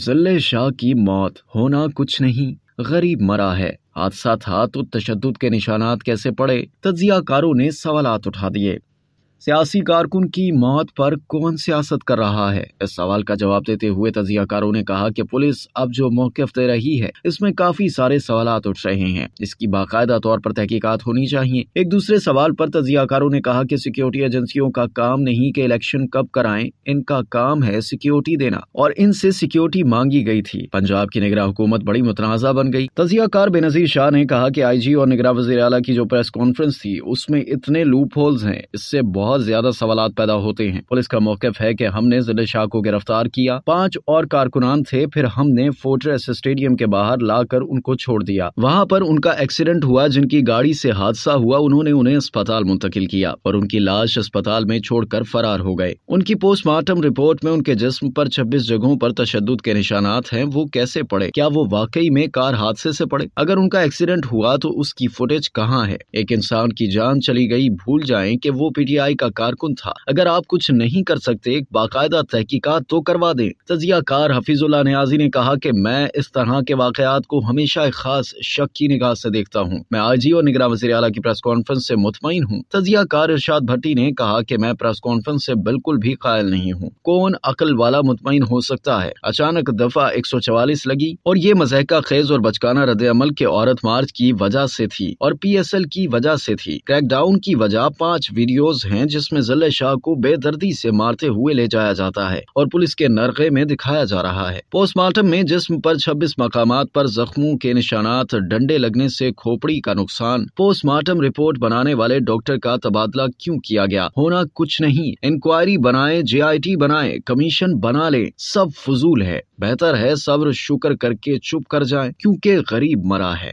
जल्ले शाह की मौत होना कुछ नहीं गरीब मरा है हादसा था तो तशद के निशानात कैसे पड़े कारों ने सवाल उठा दिए सियासी कारकुन की मौत पर कौन सियासत कर रहा है इस सवाल का जवाब देते हुए तजियाकारों ने कहा कि पुलिस अब जो मौकफ दे रही है इसमें काफी सारे सवाल उठ रहे हैं इसकी बाकायदा तौर पर तहकीकत होनी चाहिए एक दूसरे सवाल पर तजियाकारों ने कहा कि सिक्योरिटी एजेंसियों का काम नहीं की इलेक्शन कब कराए इनका काम है सिक्योरिटी देना और इनसे सिक्योरिटी मांगी गयी थी पंजाब की निगरा हुकूमत बड़ी मुतनाज़ा बन गई तजियाकार बेनजीर शाह ने कहा की आई जी और निगरा वजी अला की जो प्रेस कॉन्फ्रेंस थी उसमें इतने लूप होल्स है इससे बहुत बहुत ज्यादा सवाल पैदा होते हैं पुलिस का मौकफ है की हमने जिले शाह को गिरफ्तार किया पांच और कारकुनान थे फिर हमने फोर्ट्रेस स्टेडियम के बाहर लाकर उनको छोड़ दिया वहाँ पर उनका एक्सीडेंट हुआ जिनकी गाड़ी से हादसा हुआ उन्होंने उन्हें अस्पताल मुंतकिल किया और उनकी लाश अस्पताल में छोड़कर फरार हो गए उनकी पोस्टमार्टम रिपोर्ट में उनके जिस्म पर 26 जगहों पर तशद के निशानात हैं वो कैसे पड़े क्या वो वाकई में कार हादसे से पड़े अगर उनका एक्सीडेंट हुआ तो उसकी फुटेज कहाँ है एक इंसान की जान चली गई भूल जाए की वो पीटीआई का कारकुन था अगर आप कुछ नहीं कर सकते एक बाकायदा तहकीकत तो करवा दें कार हफीजुल्ला न्याजी ने कहा कि मैं इस तरह के वाकयात को हमेशा एक खास शक की निगाह से देखता हूँ मैं आज ही और निगरान वजी अला की प्रेस कॉन्फ्रेंस से मुतमिन हूँ कार इर्शाद भट्टी ने कहा कि मैं प्रेस कॉन्फ्रेंस से बिल्कुल भी कायल नहीं हूँ कौन अकल वाला मुतमिन हो सकता है अचानक दफा एक सौ चवालीस लगी और ये मजहका खेज और बचकाना रद्द अमल के औरत मार्च की वजह से थी और पी एस एल की वजह से थी क्रैकडाउन की वजह पाँच वीडियोज हैं हैं जिसमें जल्ले शाह को बेदर्दी से मारते हुए ले जाया जाता है और पुलिस के नरके में दिखाया जा रहा है पोस्टमार्टम में जिसम पर 26 मकाम पर जख्मों के निशानात डंडे लगने से खोपड़ी का नुकसान पोस्टमार्टम रिपोर्ट बनाने वाले डॉक्टर का तबादला क्यूँ किया गया होना कुछ नहीं इंक्वायरी बनाए जे बनाए कमीशन बना ले सब फजूल है बेहतर है सब्र शुक्र करके चुप कर जाए क्यूँकी गरीब मरा है